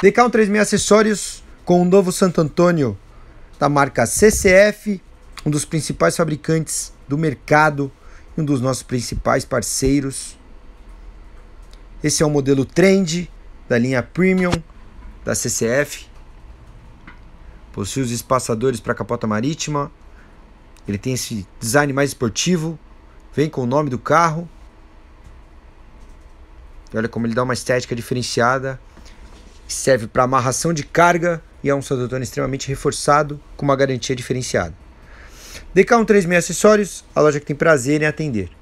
DK136 Acessórios com o novo Santo Antônio da marca CCF, um dos principais fabricantes do mercado e um dos nossos principais parceiros. Esse é o um modelo Trend da linha Premium da CCF. Possui os espaçadores para capota marítima. Ele tem esse design mais esportivo. Vem com o nome do carro. E olha como ele dá uma estética diferenciada serve para amarração de carga e é um soldatone extremamente reforçado com uma garantia diferenciada. DK136 Acessórios, a loja que tem prazer em atender.